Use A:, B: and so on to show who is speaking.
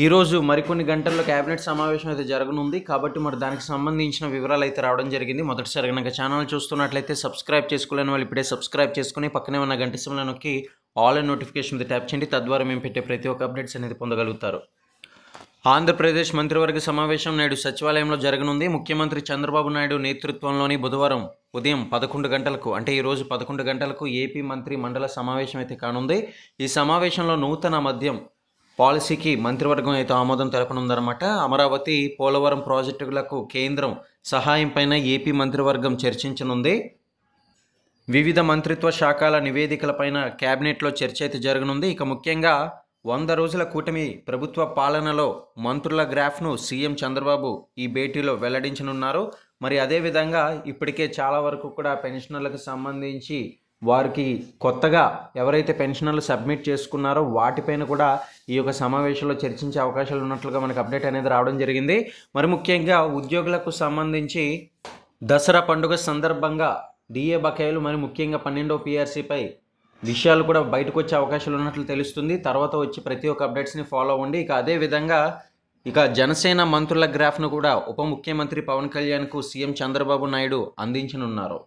A: ఈరోజు మరికొన్ని గంటల్లో కేబినెట్ సమావేశం అయితే జరగనుంది కాబట్టి మరి దానికి సంబంధించిన వివరాలు అయితే రావడం జరిగింది మొదటిసారి కనుక ఛానల్ చూస్తున్నట్లయితే సబ్స్క్రైబ్ చేసుకోలేని వాళ్ళు ఇప్పుడే సబ్స్క్రైబ్ చేసుకుని పక్కనే ఉన్న గంట సమయంలో నొక్కి ఆల్ అండ్ నోటిఫికేషన్ ట్యాప్ చేయండి తద్వారా మేము పెట్టే ప్రతి ఒక్క అప్డేట్స్ అనేది పొందగలుగుతారు ఆంధ్రప్రదేశ్ మంత్రివర్గ సమావేశం నేడు సచివాలయంలో జరగనుంది ముఖ్యమంత్రి చంద్రబాబు నాయుడు నేతృత్వంలోని బుధవారం ఉదయం పదకొండు గంటలకు అంటే ఈరోజు పదకొండు గంటలకు ఏపీ మంత్రి మండల సమావేశం అయితే కానుంది ఈ సమావేశంలో నూతన మద్యం పాలసీకి మంత్రివర్గం అయితే ఆమోదం తెలపనుందన్నమాట అమరావతి పోలవరం ప్రాజెక్టులకు కేంద్రం సహాయం పైన ఏపీ మంత్రివర్గం చర్చించనుంది వివిధ మంత్రిత్వ శాఖల నివేదికలపైన కేబినెట్లో చర్చ అయితే జరగనుంది ఇక ముఖ్యంగా వంద రోజుల కూటమి ప్రభుత్వ పాలనలో మంత్రుల గ్రాఫ్ను సీఎం చంద్రబాబు ఈ భేటీలో వెల్లడించనున్నారు మరి అదేవిధంగా ఇప్పటికే చాలా వరకు కూడా పెన్షనర్లకు సంబంధించి వారికి కొత్తగా ఎవరైతే పెన్షన్లు సబ్మిట్ చేసుకున్నారో వాటిపైన కూడా ఈ యొక్క సమావేశంలో చర్చించే అవకాశాలు ఉన్నట్లుగా మనకు అప్డేట్ అనేది రావడం జరిగింది మరి ముఖ్యంగా ఉద్యోగులకు సంబంధించి దసరా పండుగ సందర్భంగా డిఏ బకాయిలు మరి ముఖ్యంగా పన్నెండో పీఆర్సీపై విషయాలు కూడా బయటకు వచ్చే అవకాశాలు ఉన్నట్లు తెలుస్తుంది తర్వాత వచ్చి ప్రతి ఒక్క అప్డేట్స్ని ఫాలో అవ్వండి ఇక అదేవిధంగా ఇక జనసేన మంత్రుల గ్రాఫ్ను కూడా ఉప ముఖ్యమంత్రి పవన్ కళ్యాణ్కు సీఎం చంద్రబాబు నాయుడు అందించనున్నారు